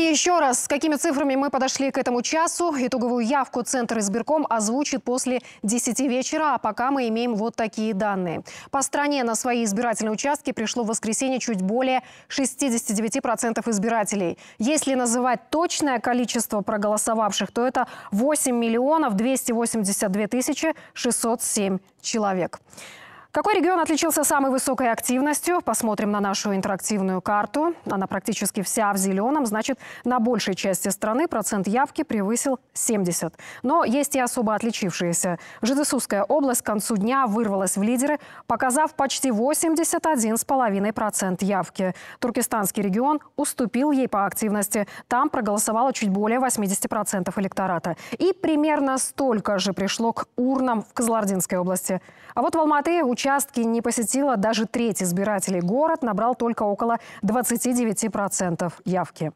И еще раз, с какими цифрами мы подошли к этому часу. Итоговую явку Центр избирком озвучит после 10 вечера, а пока мы имеем вот такие данные. По стране на свои избирательные участки пришло в воскресенье чуть более 69% избирателей. Если называть точное количество проголосовавших, то это 8 миллионов 282 тысячи 607 человек. Какой регион отличился самой высокой активностью? Посмотрим на нашу интерактивную карту. Она практически вся в зеленом, значит, на большей части страны процент явки превысил 70. Но есть и особо отличившиеся. Жидесусская область к концу дня вырвалась в лидеры, показав почти 81,5% явки. Туркестанский регион уступил ей по активности. Там проголосовало чуть более 80% электората. И примерно столько же пришло к урнам в Казлардинской области. А вот в Алматы участки не посетила даже треть избирателей. Город набрал только около 29% явки.